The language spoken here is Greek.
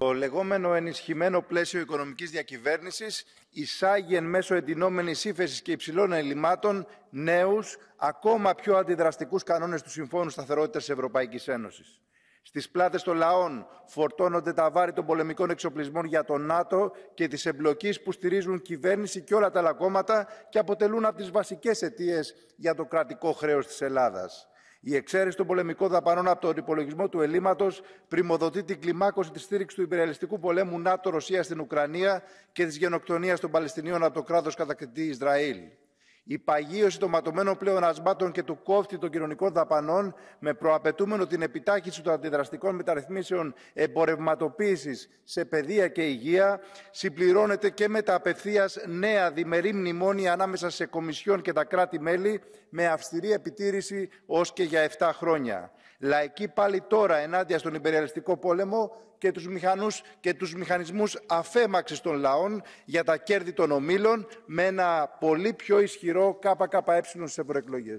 Το λεγόμενο ενισχυμένο πλαίσιο οικονομικής διακυβέρνησης εισάγει εν μέσω εντυνόμενης ύφεσης και υψηλών ελλημάτων νέους, ακόμα πιο αντιδραστικούς κανόνες του Συμφώνου Σταθερότητας της Ευρωπαϊκής Ένωσης. Στις πλάτες των λαών φορτώνονται τα βάρη των πολεμικών εξοπλισμών για το ΝΑΤΟ και τη εμπλοκή που στηρίζουν κυβέρνηση και όλα τα άλλα κόμματα και αποτελούν από τις βασικές αιτίες για το κρατικό χρέος της Ελλάδας. Η εξαίρεση των πολεμικών δαπανών από τον υπολογισμό του ελλείμματος πρημοδοτεί την κλιμάκωση της στήριξης του υπερελιστικού πολέμου ΝΑΤΟ-Ρωσία στην Ουκρανία και της γενοκτονίας των Παλαιστινίων από το κράτος κατακτητή Ισραήλ. Η παγίωση των ματωμένων πλεονασμάτων και του κόφτη των κοινωνικών δαπανών με προαπαιτούμενο την επιτάχυνση των αντιδραστικών μεταρρυθμίσεων εμπορευματοποίησης σε παιδεία και υγεία συμπληρώνεται και με τα απευθείας νέα διμερή μνημόνια ανάμεσα σε κομισιόν και τα κράτη-μέλη με αυστηρή επιτήρηση ως και για 7 χρόνια. Λαϊκή πάλι τώρα ενάντια στον υπεριαλιστικό πόλεμο και τους, μηχανούς, και τους μηχανισμούς αφέμαξης των λαών για τα κέρδη των ομίλων με ένα πολύ πιο ισχυρό ισχυρό ΚΚΕ στι ευρωεκλογέ.